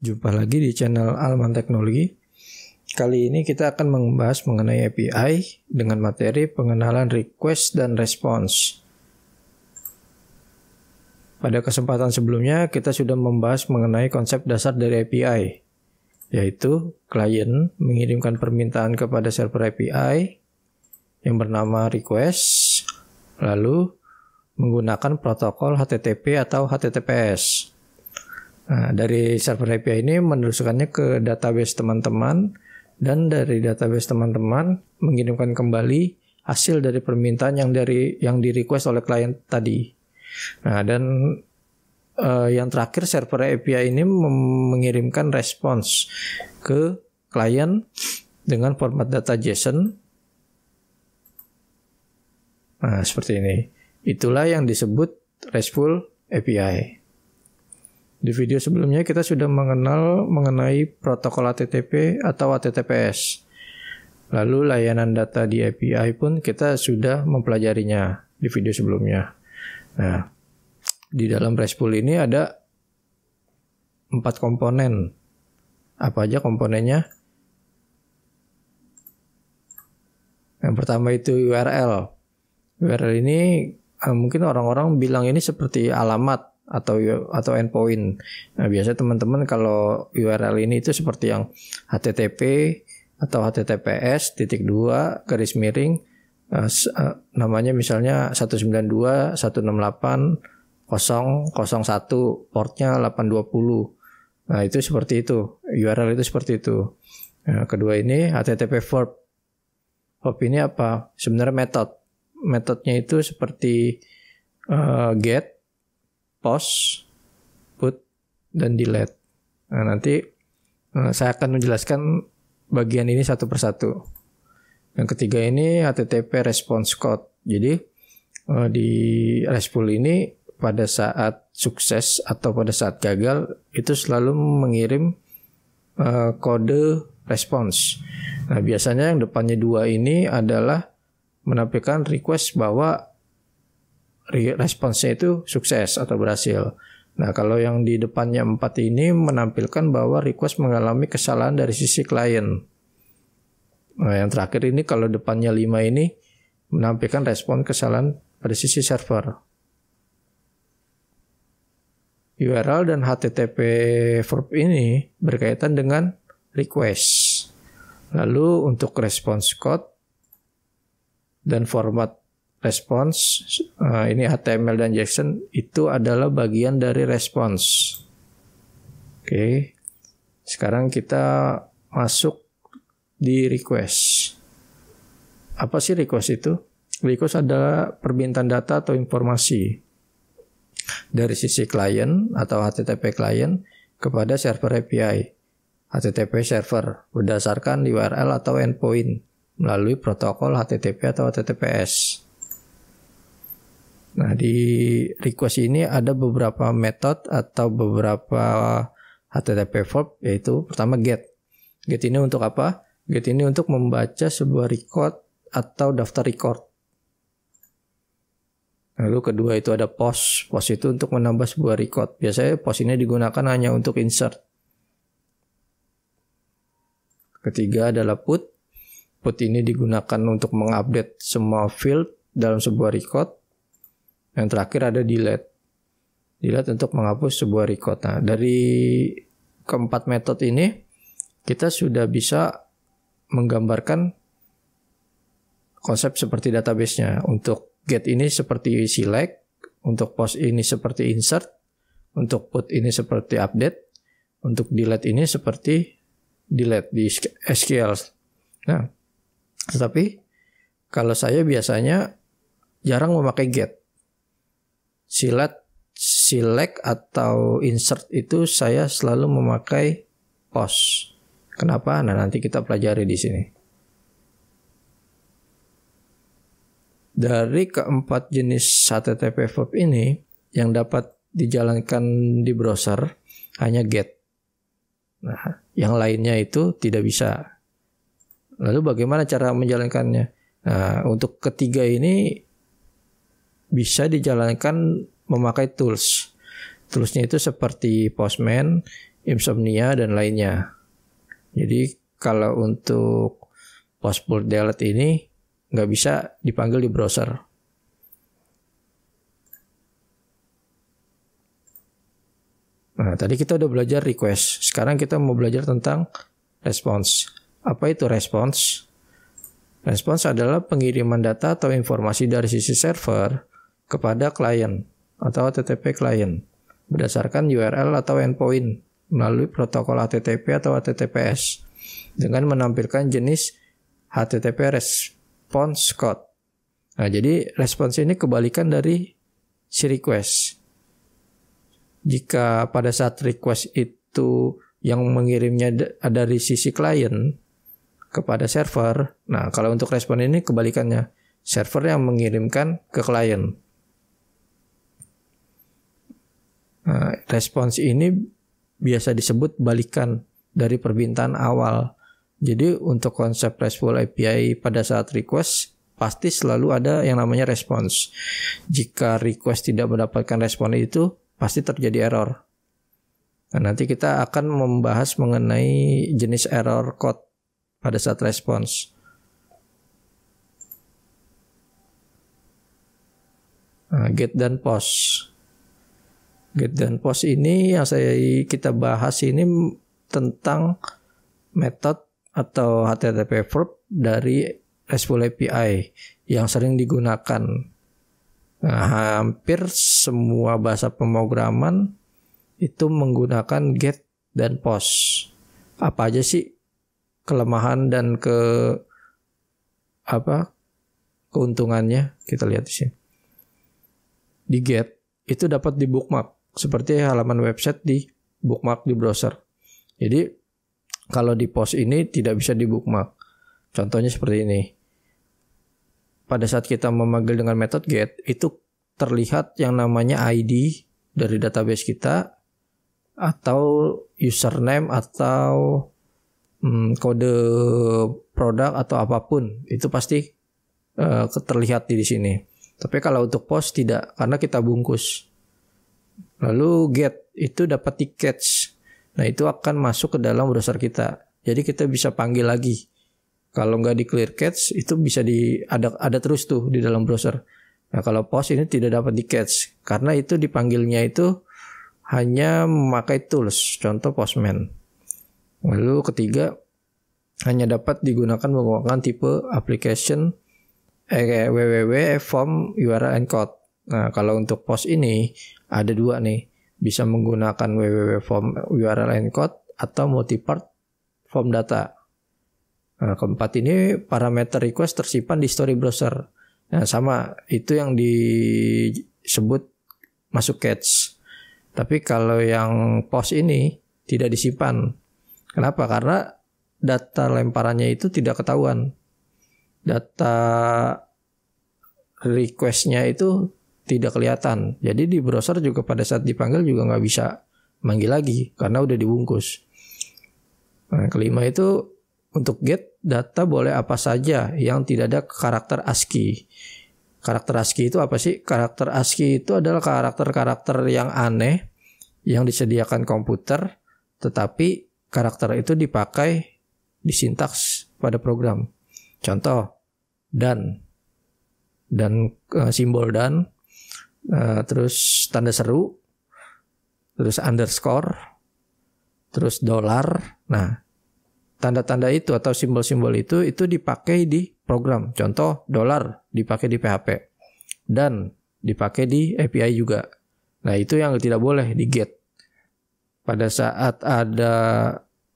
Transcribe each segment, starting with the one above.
Jumpa lagi di channel Alman Teknologi. Kali ini kita akan membahas mengenai API dengan materi pengenalan request dan response. Pada kesempatan sebelumnya kita sudah membahas mengenai konsep dasar dari API, yaitu klien mengirimkan permintaan kepada server API yang bernama request, lalu menggunakan protokol HTTP atau HTTPS. Nah, dari server API ini menelusurkannya ke database teman-teman dan dari database teman-teman mengirimkan kembali hasil dari permintaan yang dari yang di request oleh klien tadi. Nah, dan uh, yang terakhir server API ini mengirimkan respons ke klien dengan format data JSON. Nah, seperti ini. Itulah yang disebut RESTful API. Di video sebelumnya kita sudah mengenal mengenai protokol HTTP atau HTTPS. Lalu layanan data di API pun kita sudah mempelajarinya di video sebelumnya. Nah, di dalam RESTful ini ada empat komponen. Apa aja komponennya? Yang pertama itu URL. URL ini eh, mungkin orang-orang bilang ini seperti alamat atau atau endpoint. Nah, biasanya teman-teman kalau URL ini itu seperti yang http atau https titik dua garis miring uh, namanya misalnya 192 168 portnya 820. Nah, itu seperti itu. URL itu seperti itu. Nah, kedua ini http verb. Verb ini apa? Sebenarnya metode. Metodenya itu seperti uh, get pause, put, dan delete. Nah, nanti eh, saya akan menjelaskan bagian ini satu persatu. Yang ketiga ini HTTP response code. Jadi eh, di RESTful ini pada saat sukses atau pada saat gagal itu selalu mengirim eh, kode response. Nah biasanya yang depannya dua ini adalah menampilkan request bahwa responsnya itu sukses atau berhasil. Nah, kalau yang di depannya empat ini menampilkan bahwa request mengalami kesalahan dari sisi klien. Nah, yang terakhir ini kalau depannya lima ini menampilkan respon kesalahan pada sisi server. URL dan HTTP verb ini berkaitan dengan request. Lalu untuk response code dan format response uh, ini HTML dan JSON itu adalah bagian dari response. Oke. Okay. Sekarang kita masuk di request. Apa sih request itu? Request adalah permintaan data atau informasi dari sisi klien atau HTTP klien kepada server API. HTTP server berdasarkan URL atau endpoint melalui protokol HTTP atau HTTPS. Nah, di request ini ada beberapa method atau beberapa HTTP verb yaitu pertama get. Get ini untuk apa? Get ini untuk membaca sebuah record atau daftar record. Lalu kedua itu ada post. Post itu untuk menambah sebuah record. Biasanya post ini digunakan hanya untuk insert. Ketiga adalah put. Put ini digunakan untuk mengupdate semua field dalam sebuah record yang terakhir ada delete. Delete untuk menghapus sebuah record. Nah, dari keempat metode ini kita sudah bisa menggambarkan konsep seperti databasenya. Untuk get ini seperti select, untuk post ini seperti insert, untuk put ini seperti update, untuk delete ini seperti delete di SQL. Nah, tetapi kalau saya biasanya jarang memakai get silat silek atau insert itu saya selalu memakai pos. Kenapa? Nah, nanti kita pelajari di sini. Dari keempat jenis HTTP verb ini yang dapat dijalankan di browser hanya get. Nah, yang lainnya itu tidak bisa. Lalu bagaimana cara menjalankannya? Nah, untuk ketiga ini bisa dijalankan memakai tools. Toolsnya itu seperti Postman, Insomnia, dan lainnya. Jadi kalau untuk Postport Delete ini nggak bisa dipanggil di browser. Nah, tadi kita udah belajar request. Sekarang kita mau belajar tentang response. Apa itu response? Response adalah pengiriman data atau informasi dari sisi server kepada klien atau HTTP klien berdasarkan URL atau endpoint melalui protokol HTTP atau HTTPS dengan menampilkan jenis HTTP response code. Nah, jadi respons ini kebalikan dari si request. Jika pada saat request itu yang mengirimnya ada dari sisi klien kepada server, nah kalau untuk respon ini kebalikannya, server yang mengirimkan ke klien. Eh, respons ini biasa disebut balikan dari permintaan awal. Jadi untuk konsep RESTful API pada saat request pasti selalu ada yang namanya respons. Jika request tidak mendapatkan respon itu pasti terjadi error. Nah, nanti kita akan membahas mengenai jenis error code pada saat respons. Nah, get dan post. Gate gitu. dan pos ini yang saya kita bahas ini tentang metode atau HTTP verb dari RESTful API yang sering digunakan. Nah, hampir semua bahasa pemrograman itu menggunakan get dan post. Apa aja sih kelemahan dan ke apa keuntungannya? Kita lihat di sini. Di get itu dapat di bookmark seperti halaman website di bookmark di browser. Jadi kalau di post ini tidak bisa di bookmark. Contohnya seperti ini. Pada saat kita memanggil dengan metode get itu terlihat yang namanya ID dari database kita atau username atau hmm, kode produk atau apapun itu pasti uh, terlihat di sini. Tapi kalau untuk post tidak karena kita bungkus. Lalu get itu dapat tickets. Nah itu akan masuk ke dalam browser kita. Jadi kita bisa panggil lagi. Kalau nggak di clear catch itu bisa di ada ada terus tuh di dalam browser. Nah kalau pause ini tidak dapat di catch karena itu dipanggilnya itu hanya memakai tools, contoh Postman. Lalu ketiga, hanya dapat digunakan menggunakan tipe application eh, www eh, form URL and code. Nah, kalau untuk post ini ada dua nih, bisa menggunakan www form URL encode atau multipart form data. Nah, keempat ini parameter request tersimpan di story browser. Nah, sama itu yang disebut masuk catch. Tapi kalau yang post ini tidak disimpan. Kenapa? Karena data lemparannya itu tidak ketahuan. Data requestnya itu tidak kelihatan. Jadi di browser juga pada saat dipanggil juga nggak bisa manggil lagi karena udah dibungkus. Nah, kelima itu untuk get data boleh apa saja yang tidak ada karakter ASCII. Karakter ASCII itu apa sih? Karakter ASCII itu adalah karakter-karakter yang aneh yang disediakan komputer tetapi karakter itu dipakai di sintaks pada program. Contoh dan dan eh, simbol dan Eh, terus tanda seru, terus underscore, terus dolar. Nah, tanda-tanda itu atau simbol-simbol itu itu dipakai di program. Contoh dolar dipakai di PHP dan dipakai di API juga. Nah, itu yang tidak boleh di get. Pada saat ada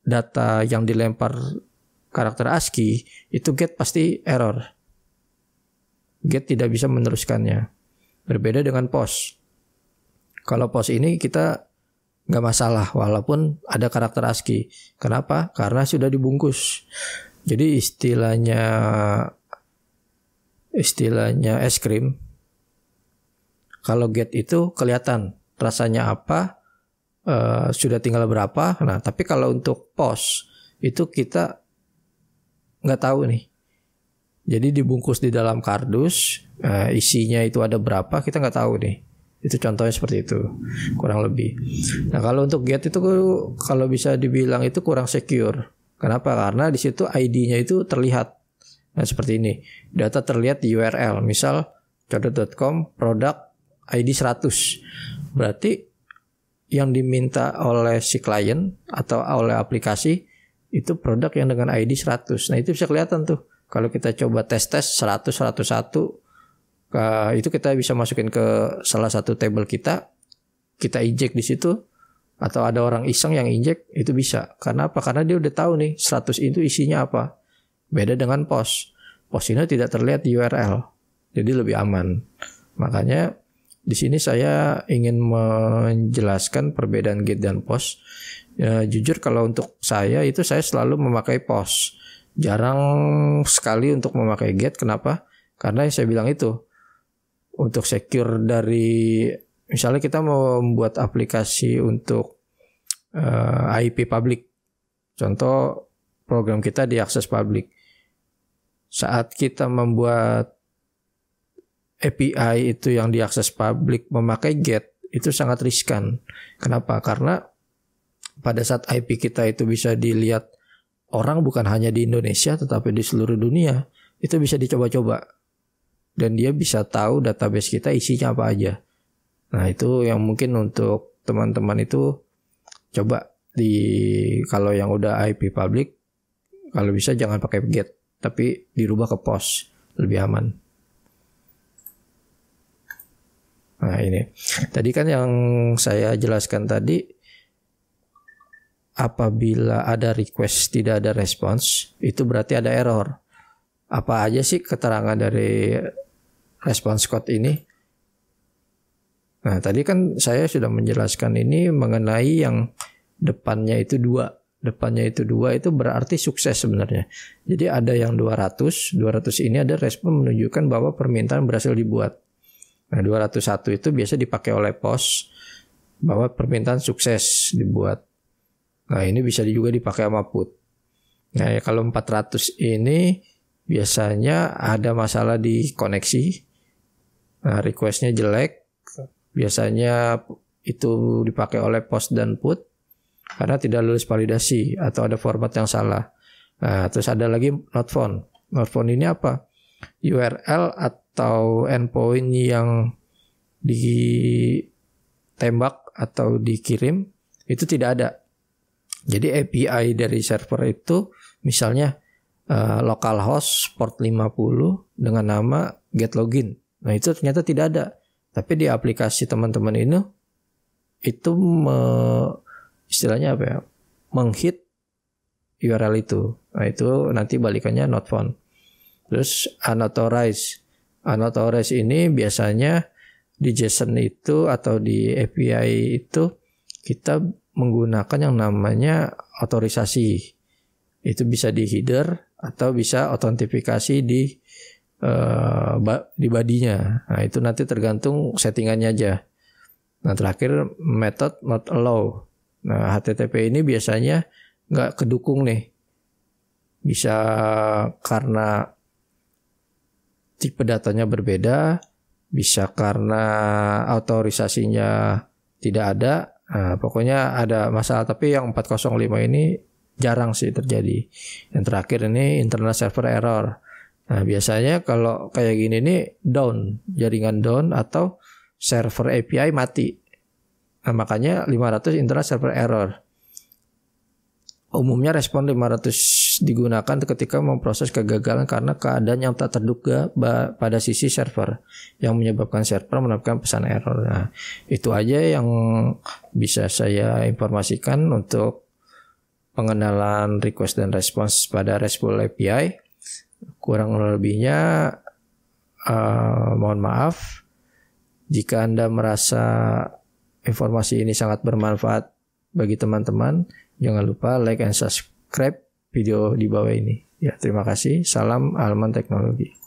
data yang dilempar karakter ASCII, itu get pasti error. Get tidak bisa meneruskannya. Berbeda dengan pos. Kalau pos ini kita nggak masalah walaupun ada karakter ASCII. Kenapa? Karena sudah dibungkus. Jadi istilahnya istilahnya es krim. Kalau get itu kelihatan rasanya apa, e, sudah tinggal berapa. Nah, tapi kalau untuk pos itu kita nggak tahu nih jadi dibungkus di dalam kardus, uh, isinya itu ada berapa kita nggak tahu nih. Itu contohnya seperti itu, kurang lebih. Nah kalau untuk get itu kalau bisa dibilang itu kurang secure. Kenapa? Karena di situ ID-nya itu terlihat. Nah seperti ini, data terlihat di URL, misal codot.com produk ID 100. Berarti yang diminta oleh si klien atau oleh aplikasi itu produk yang dengan ID 100. Nah itu bisa kelihatan tuh kalau kita coba tes-tes 100 101 uh, itu kita bisa masukin ke salah satu table kita, kita inject di situ atau ada orang iseng yang injek itu bisa. Karena apa? Karena dia udah tahu nih 100 itu isinya apa. Beda dengan pos. Pos ini tidak terlihat di URL. Jadi lebih aman. Makanya di sini saya ingin menjelaskan perbedaan gate dan pos. ya, jujur kalau untuk saya itu saya selalu memakai pos jarang sekali untuk memakai gate. Kenapa? Karena yang saya bilang itu untuk secure dari misalnya kita mau membuat aplikasi untuk uh, eh, IP public. Contoh program kita diakses public. Saat kita membuat API itu yang diakses publik memakai GET itu sangat riskan. Kenapa? Karena pada saat IP kita itu bisa dilihat orang bukan hanya di Indonesia tetapi di seluruh dunia itu bisa dicoba-coba dan dia bisa tahu database kita isinya apa aja. Nah, itu yang mungkin untuk teman-teman itu coba di kalau yang udah IP public kalau bisa jangan pakai get tapi dirubah ke pos lebih aman. Nah, ini. Tadi kan yang saya jelaskan tadi apabila ada request tidak ada respons, itu berarti ada error. Apa aja sih keterangan dari response code ini? Nah, tadi kan saya sudah menjelaskan ini mengenai yang depannya itu dua. Depannya itu dua itu berarti sukses sebenarnya. Jadi ada yang 200, 200 ini ada respon menunjukkan bahwa permintaan berhasil dibuat. Nah, 201 itu biasa dipakai oleh pos bahwa permintaan sukses dibuat. Nah ini bisa juga dipakai sama put. Nah ya kalau 400 ini biasanya ada masalah di koneksi. Nah requestnya jelek. Biasanya itu dipakai oleh post dan put karena tidak lulus validasi atau ada format yang salah. Nah terus ada lagi not found. Not found ini apa? URL atau endpoint yang ditembak atau dikirim itu tidak ada jadi API dari server itu misalnya uh, eh, localhost port 50 dengan nama get login. Nah, itu ternyata tidak ada. Tapi di aplikasi teman-teman ini itu me, istilahnya apa ya? menghit URL itu. Nah, itu nanti balikannya not found. Terus unauthorized. Unauthorized ini biasanya di JSON itu atau di API itu kita menggunakan yang namanya otorisasi. Itu bisa di header atau bisa otentifikasi di eh, di badinya. Nah, itu nanti tergantung settingannya aja. Nah, terakhir method not allow. Nah, HTTP ini biasanya nggak kedukung nih. Bisa karena tipe datanya berbeda, bisa karena autorisasinya tidak ada, Nah, pokoknya ada masalah tapi yang 405 ini jarang sih terjadi. Yang terakhir ini internal server error. Nah, biasanya kalau kayak gini nih down, jaringan down atau server API mati. Nah, makanya 500 internal server error. Umumnya respon 500 digunakan ketika memproses kegagalan karena keadaan yang tak terduga pada sisi server yang menyebabkan server menampilkan pesan error. Nah, itu aja yang bisa saya informasikan untuk pengenalan request dan response pada RESTful API. Kurang lebihnya uh, mohon maaf jika Anda merasa informasi ini sangat bermanfaat bagi teman-teman, jangan lupa like and subscribe video di bawah ini. Ya, terima kasih. Salam Alman Teknologi.